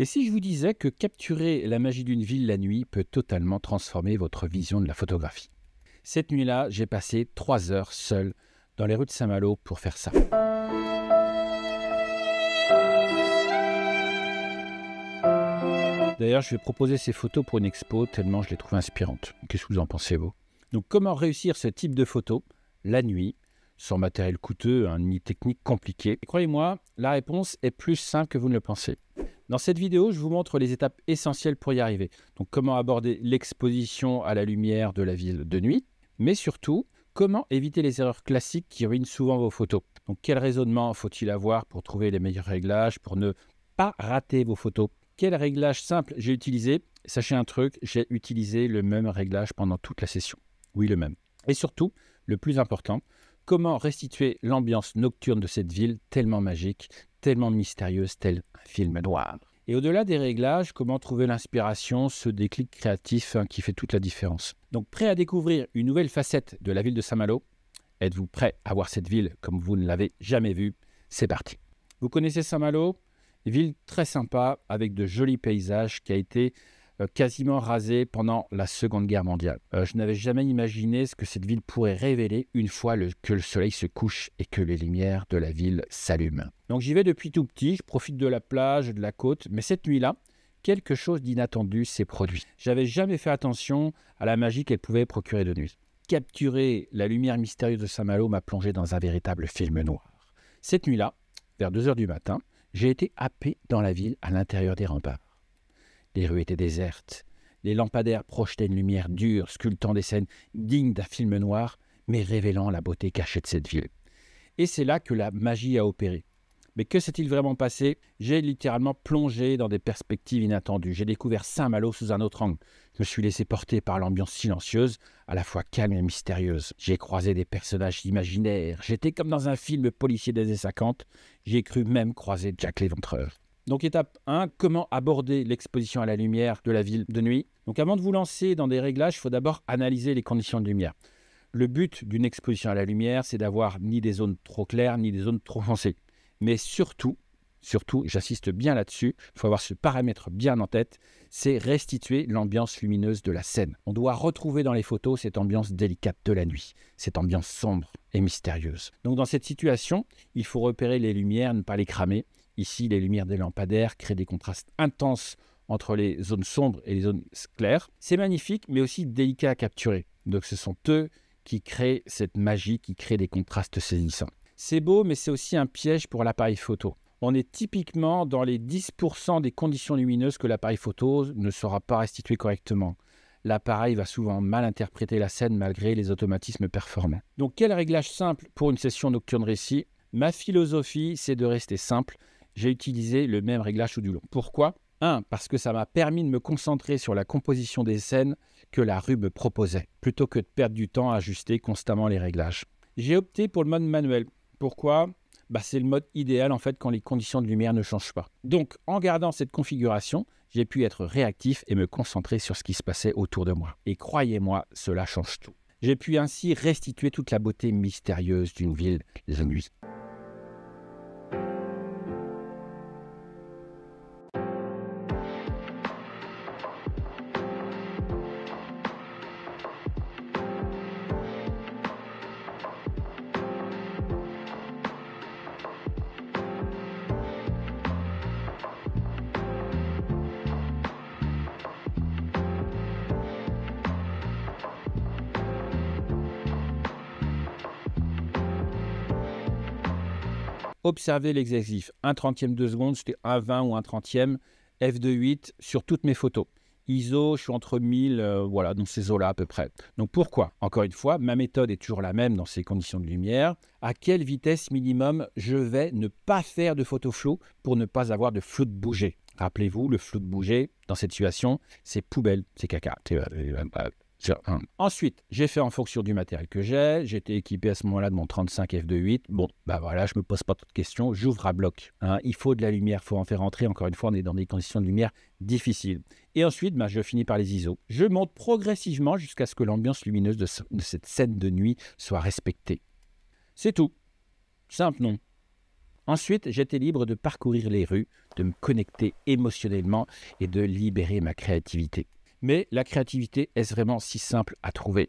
Et si je vous disais que capturer la magie d'une ville la nuit peut totalement transformer votre vision de la photographie Cette nuit-là, j'ai passé trois heures seul dans les rues de Saint-Malo pour faire ça. D'ailleurs, je vais proposer ces photos pour une expo tellement je les trouve inspirantes. Qu'est-ce que vous en pensez, vous Donc, comment réussir ce type de photo la nuit, sans matériel coûteux, hein, ni technique compliquée Croyez-moi, la réponse est plus simple que vous ne le pensez. Dans cette vidéo, je vous montre les étapes essentielles pour y arriver. Donc comment aborder l'exposition à la lumière de la ville de nuit, mais surtout comment éviter les erreurs classiques qui ruinent souvent vos photos. Donc quel raisonnement faut-il avoir pour trouver les meilleurs réglages, pour ne pas rater vos photos Quel réglage simple j'ai utilisé Sachez un truc, j'ai utilisé le même réglage pendant toute la session. Oui, le même. Et surtout, le plus important, Comment restituer l'ambiance nocturne de cette ville tellement magique, tellement mystérieuse, tel un film noir et au-delà des réglages, comment trouver l'inspiration, ce déclic créatif hein, qui fait toute la différence. Donc prêt à découvrir une nouvelle facette de la ville de Saint-Malo Êtes-vous prêt à voir cette ville comme vous ne l'avez jamais vue C'est parti. Vous connaissez Saint-Malo Ville très sympa, avec de jolis paysages, qui a été euh, quasiment rasée pendant la Seconde Guerre mondiale. Euh, je n'avais jamais imaginé ce que cette ville pourrait révéler une fois que le soleil se couche et que les lumières de la ville s'allument. Donc j'y vais depuis tout petit, je profite de la plage, de la côte, mais cette nuit-là, quelque chose d'inattendu s'est produit. J'avais jamais fait attention à la magie qu'elle pouvait procurer de nuit. Capturer la lumière mystérieuse de Saint-Malo m'a plongé dans un véritable film noir. Cette nuit-là, vers 2 h du matin, j'ai été happé dans la ville à l'intérieur des remparts. Les rues étaient désertes. Les lampadaires projetaient une lumière dure, sculptant des scènes dignes d'un film noir, mais révélant la beauté cachée de cette ville. Et c'est là que la magie a opéré. Mais que s'est-il vraiment passé J'ai littéralement plongé dans des perspectives inattendues. J'ai découvert Saint-Malo sous un autre angle. Je me suis laissé porter par l'ambiance silencieuse, à la fois calme et mystérieuse. J'ai croisé des personnages imaginaires. J'étais comme dans un film policier des années 50. J'ai cru même croiser Jack l'Éventreur. Donc étape 1, comment aborder l'exposition à la lumière de la ville de nuit Donc avant de vous lancer dans des réglages, il faut d'abord analyser les conditions de lumière. Le but d'une exposition à la lumière, c'est d'avoir ni des zones trop claires, ni des zones trop foncées. Mais surtout, surtout, j'insiste bien là-dessus, il faut avoir ce paramètre bien en tête, c'est restituer l'ambiance lumineuse de la scène. On doit retrouver dans les photos cette ambiance délicate de la nuit, cette ambiance sombre et mystérieuse. Donc dans cette situation, il faut repérer les lumières, ne pas les cramer, Ici, les lumières des lampadaires créent des contrastes intenses entre les zones sombres et les zones claires. C'est magnifique, mais aussi délicat à capturer. Donc ce sont eux qui créent cette magie, qui créent des contrastes saisissants. C'est beau, mais c'est aussi un piège pour l'appareil photo. On est typiquement dans les 10% des conditions lumineuses que l'appareil photo ne saura pas restituer correctement. L'appareil va souvent mal interpréter la scène malgré les automatismes performants. Donc quel réglage simple pour une session nocturne récit Ma philosophie, c'est de rester simple, j'ai utilisé le même réglage tout du long. Pourquoi Un, Parce que ça m'a permis de me concentrer sur la composition des scènes que la rue me proposait, plutôt que de perdre du temps à ajuster constamment les réglages. J'ai opté pour le mode manuel. Pourquoi bah, C'est le mode idéal en fait quand les conditions de lumière ne changent pas. Donc en gardant cette configuration, j'ai pu être réactif et me concentrer sur ce qui se passait autour de moi. Et croyez-moi, cela change tout. J'ai pu ainsi restituer toute la beauté mystérieuse d'une ville, les ennuis observez l'exercice. 1 trentième de seconde, c'était un 20 ou 1 trentième, f 28 sur toutes mes photos. ISO, je suis entre 1000, voilà, dans ces eaux-là à peu près. Donc pourquoi Encore une fois, ma méthode est toujours la même dans ces conditions de lumière. À quelle vitesse minimum je vais ne pas faire de photo flou pour ne pas avoir de flou de bouger Rappelez-vous, le flou de bouger, dans cette situation, c'est poubelle, c'est caca. Ensuite, j'ai fait en fonction du matériel que j'ai. J'étais équipé à ce moment-là de mon 35 f2.8. Bon, ben voilà, je me pose pas de questions. J'ouvre à bloc. Hein. Il faut de la lumière, faut en faire entrer. Encore une fois, on est dans des conditions de lumière difficiles. Et ensuite, bah, je finis par les ISO. Je monte progressivement jusqu'à ce que l'ambiance lumineuse de, de cette scène de nuit soit respectée. C'est tout. Simple, non Ensuite, j'étais libre de parcourir les rues, de me connecter émotionnellement et de libérer ma créativité. Mais la créativité, est-ce vraiment si simple à trouver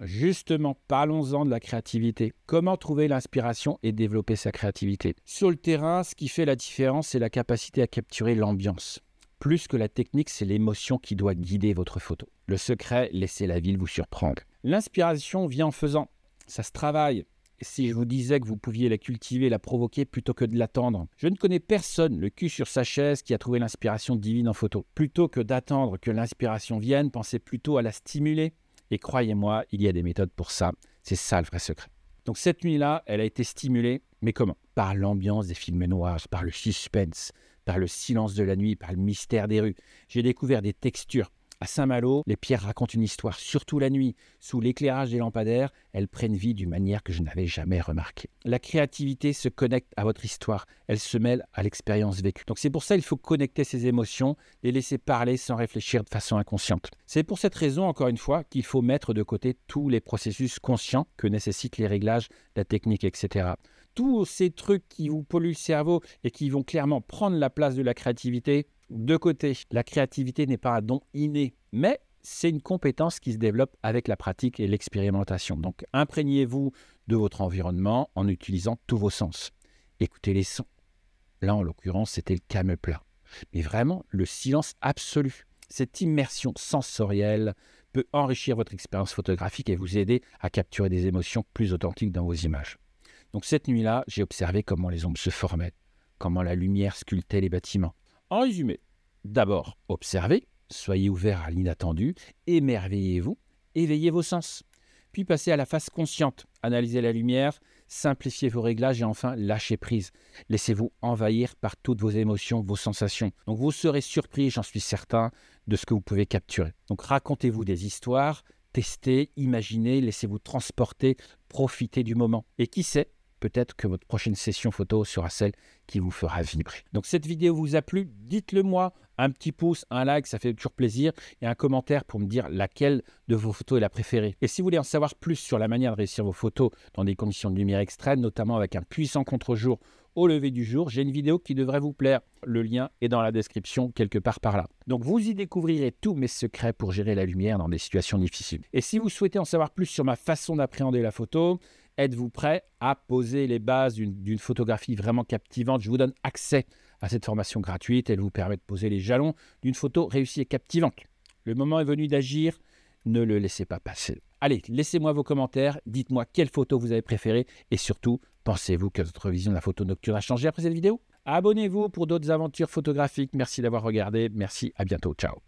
Justement, parlons-en de la créativité. Comment trouver l'inspiration et développer sa créativité Sur le terrain, ce qui fait la différence, c'est la capacité à capturer l'ambiance. Plus que la technique, c'est l'émotion qui doit guider votre photo. Le secret, laissez la ville vous surprendre. L'inspiration vient en faisant. Ça se travaille, si je vous disais que vous pouviez la cultiver, la provoquer plutôt que de l'attendre Je ne connais personne, le cul sur sa chaise, qui a trouvé l'inspiration divine en photo. Plutôt que d'attendre que l'inspiration vienne, pensez plutôt à la stimuler. Et croyez-moi, il y a des méthodes pour ça. C'est ça le vrai secret. Donc cette nuit-là, elle a été stimulée, mais comment Par l'ambiance des films noirs, par le suspense, par le silence de la nuit, par le mystère des rues. J'ai découvert des textures, à Saint-Malo, les pierres racontent une histoire, surtout la nuit. Sous l'éclairage des lampadaires, elles prennent vie d'une manière que je n'avais jamais remarquée. La créativité se connecte à votre histoire, elle se mêle à l'expérience vécue. Donc c'est pour ça qu'il faut connecter ses émotions, les laisser parler sans réfléchir de façon inconsciente. C'est pour cette raison, encore une fois, qu'il faut mettre de côté tous les processus conscients que nécessitent les réglages, la technique, etc tous ces trucs qui vous polluent le cerveau et qui vont clairement prendre la place de la créativité, de côté, la créativité n'est pas un don inné, mais c'est une compétence qui se développe avec la pratique et l'expérimentation. Donc imprégnez-vous de votre environnement en utilisant tous vos sens. Écoutez les sons. Là, en l'occurrence, c'était le plat. Mais vraiment, le silence absolu. Cette immersion sensorielle peut enrichir votre expérience photographique et vous aider à capturer des émotions plus authentiques dans vos images. Donc cette nuit-là, j'ai observé comment les ombres se formaient, comment la lumière sculptait les bâtiments, en résumé, d'abord, observez, soyez ouverts à l'inattendu, émerveillez-vous, éveillez vos sens. Puis passez à la phase consciente, analysez la lumière, simplifiez vos réglages et enfin lâchez prise. Laissez-vous envahir par toutes vos émotions, vos sensations. Donc vous serez surpris, j'en suis certain, de ce que vous pouvez capturer. Donc racontez-vous des histoires, testez, imaginez, laissez-vous transporter, profitez du moment. Et qui sait, peut-être que votre prochaine session photo sera celle qui vous fera vibrer. Donc cette vidéo vous a plu, dites-le moi, un petit pouce, un like, ça fait toujours plaisir, et un commentaire pour me dire laquelle de vos photos est la préférée. Et si vous voulez en savoir plus sur la manière de réussir vos photos dans des conditions de lumière extrêmes, notamment avec un puissant contre-jour au lever du jour, j'ai une vidéo qui devrait vous plaire. Le lien est dans la description, quelque part par là. Donc vous y découvrirez tous mes secrets pour gérer la lumière dans des situations difficiles. Et si vous souhaitez en savoir plus sur ma façon d'appréhender la photo, Êtes-vous prêt à poser les bases d'une photographie vraiment captivante Je vous donne accès à cette formation gratuite. Elle vous permet de poser les jalons d'une photo réussie et captivante. Le moment est venu d'agir. Ne le laissez pas passer. Allez, laissez-moi vos commentaires. Dites-moi quelle photo vous avez préférée. Et surtout, pensez-vous que votre vision de la photo nocturne a changé après cette vidéo Abonnez-vous pour d'autres aventures photographiques. Merci d'avoir regardé. Merci, à bientôt. Ciao.